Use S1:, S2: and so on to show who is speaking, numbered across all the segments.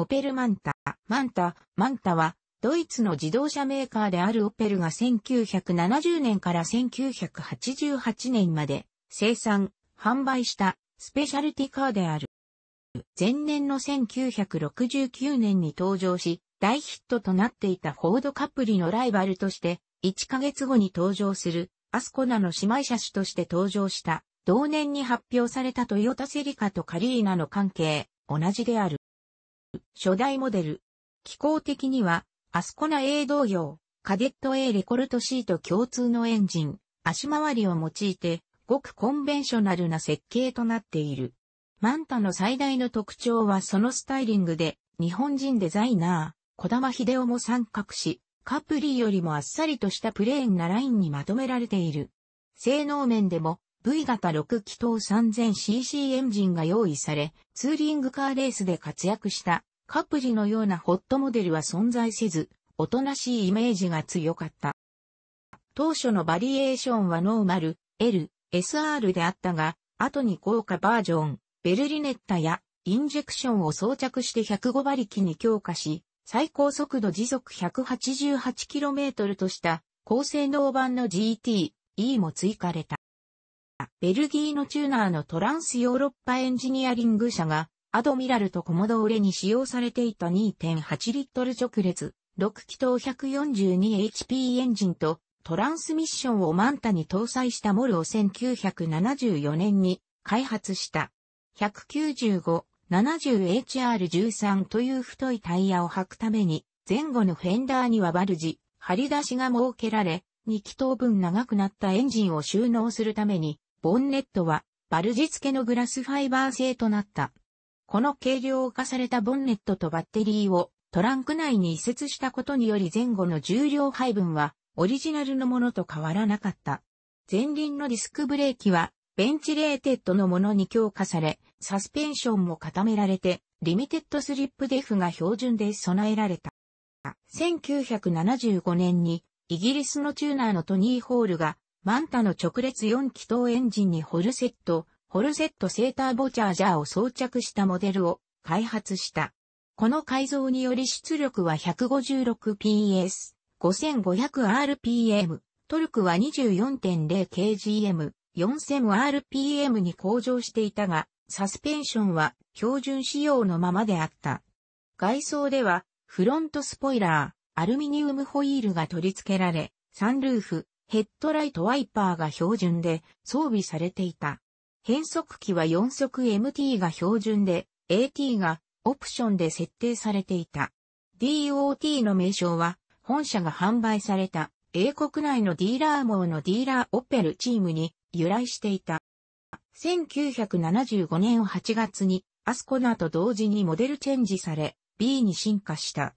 S1: オペルマンタ。マンタ、マンタは、ドイツの自動車メーカーであるオペルが1970年から1988年まで生産、販売したスペシャルティカーである。前年の1969年に登場し、大ヒットとなっていたフォードカプリのライバルとして、1ヶ月後に登場するアスコナの姉妹車種として登場した、同年に発表されたトヨタセリカとカリーナの関係、同じである。初代モデル。機構的には、アスコナ A 同様、カデット A レコルト C と共通のエンジン、足回りを用いて、ごくコンベンショナルな設計となっている。マンタの最大の特徴はそのスタイリングで、日本人デザイナー、小玉秀夫も参画し、カプリーよりもあっさりとしたプレーンなラインにまとめられている。性能面でも V 型6気筒 3000cc エンジンが用意され、ツーリングカーレースで活躍したカプリのようなホットモデルは存在せず、おとなしいイメージが強かった。当初のバリエーションはノーマル、L、SR であったが、後に高価バージョン、ベルリネッタやインジェクションを装着して105馬力に強化し、最高速度時速 188km とした高性能版の GT、E も追加れた。ベルギーのチューナーのトランスヨーロッパエンジニアリング社がアドミラルとコモドーレに使用されていた2.8リットル直列、6気筒 142HP エンジンとトランスミッションをマンタに搭載したモルを1974年に開発した。195-70HR13 という太いタイヤを履くために、前後のフェンダーにはバルジ、張り出しが設けられ、2気筒分長くなったエンジンを収納するために、ボンネットはバルジ付けのグラスファイバー製となった。この軽量化されたボンネットとバッテリーをトランク内に移設したことにより前後の重量配分はオリジナルのものと変わらなかった。前輪のディスクブレーキはベンチレーテッドのものに強化され、サスペンションも固められて、リミテッドスリップデフが標準で備えられた。1975年にイギリスのチューナーのトニー・ホールがマンタの直列4気筒エンジンにホルセット、ホルセットセーターボチャージャーを装着したモデルを開発した。この改造により出力は 156PS、5500rpm、トルクは 24.0kgm、4000rpm に向上していたが、サスペンションは標準仕様のままであった。外装では、フロントスポイラー、アルミニウムホイールが取り付けられ、サンルーフ、ヘッドライトワイパーが標準で装備されていた。変速機は4速 MT が標準で、AT がオプションで設定されていた。DOT の名称は、本社が販売された英国内のディーラー網のディーラーオペルチームに由来していた。1975年8月にアスコナと同時にモデルチェンジされ B に進化した。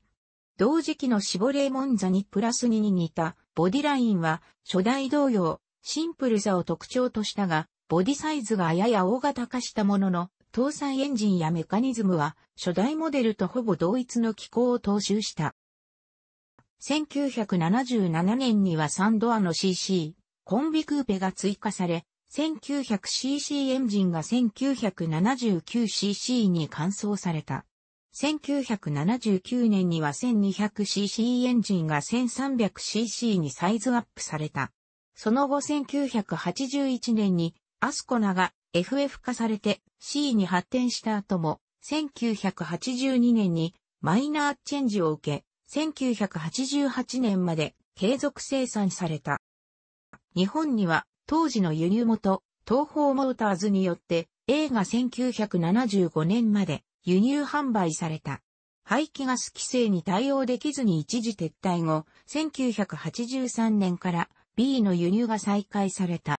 S1: 同時期のシボレーモンザにプラス2に似たボディラインは初代同様シンプルさを特徴としたがボディサイズがやや大型化したものの、搭載エンジンやメカニズムは初代モデルとほぼ同一の機構を踏襲した。1977年には3ドアの CC、コンビクーペが追加され、1900cc エンジンが 1979cc に換装された。1979年には 1200cc エンジンが 1300cc にサイズアップされた。その後1981年にアスコナが FF 化されて C に発展した後も、1982年にマイナーチェンジを受け、1988年まで継続生産された。日本には当時の輸入元、東方モーターズによって A が1975年まで輸入販売された。排気ガス規制に対応できずに一時撤退後、1983年から B の輸入が再開された。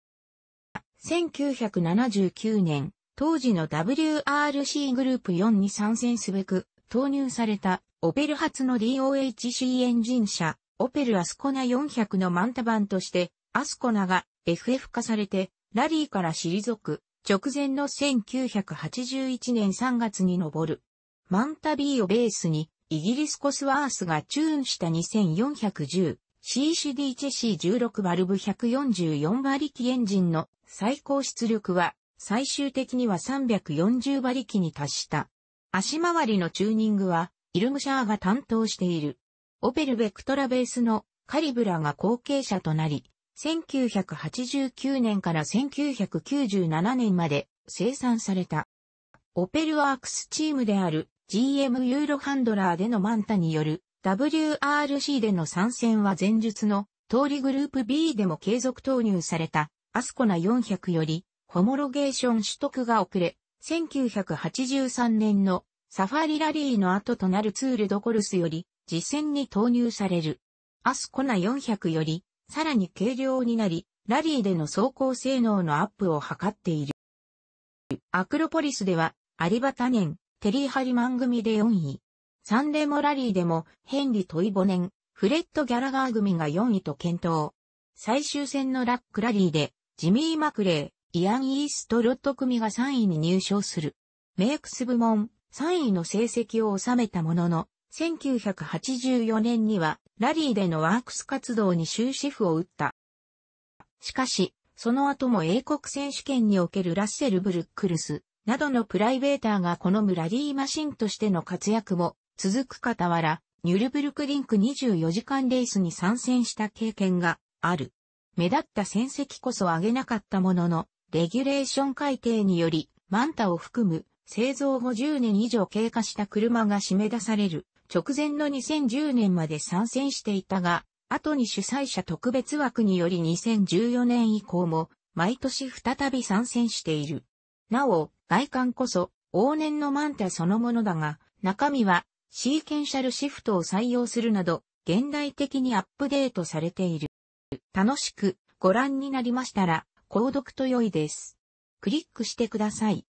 S1: 1979年、当時の WRC グループ4に参戦すべく投入されたオペル発の DOHC エンジン車、オペルアスコナ400のマンタ版として、アスコナが FF 化されて、ラリーから退く、直前の1981年3月に上る。マンタ B をベースに、イギリスコスワースがチューンした2410 CCD チェシー16バルブ144馬力エンジンの最高出力は最終的には340馬力に達した。足回りのチューニングはイルムシャーが担当している。オペルベクトラベースのカリブラが後継者となり、1989年から1997年まで生産された。オペルワークスチームである GM ユーロハンドラーでのマンタによる WRC での参戦は前述の通りグループ B でも継続投入されたアスコナ400よりホモロゲーション取得が遅れ、1983年のサファリラリーの後となるツールドコルスより実戦に投入される。アスコナ400よりさらに軽量になり、ラリーでの走行性能のアップを図っている。アクロポリスではアリバタネン、テリー・ハリマン組で4位。サンレモラリーでも、ヘンリ・トイボネン、フレッド・ギャラガー組が4位と健闘。最終戦のラックラリーで、ジミー・マクレー、イアン・イーストロット組が3位に入賞する。メイクス部門、3位の成績を収めたものの、1984年には、ラリーでのワークス活動に終止符を打った。しかし、その後も英国選手権におけるラッセル・ブルックルスなどのプライベーターが好むラリーマシンとしての活躍も続く傍ら、ニュルブルクリンク24時間レースに参戦した経験がある。目立った戦績こそ上げなかったものの、レギュレーション改定により、マンタを含む製造後0年以上経過した車が締め出される直前の2010年まで参戦していたが、後に主催者特別枠により2014年以降も毎年再び参戦している。なお、外観こそ往年のマンタそのものだが、中身はシーケンシャルシフトを採用するなど、現代的にアップデートされている。楽しくご覧になりましたら、購読と良いです。クリックしてください。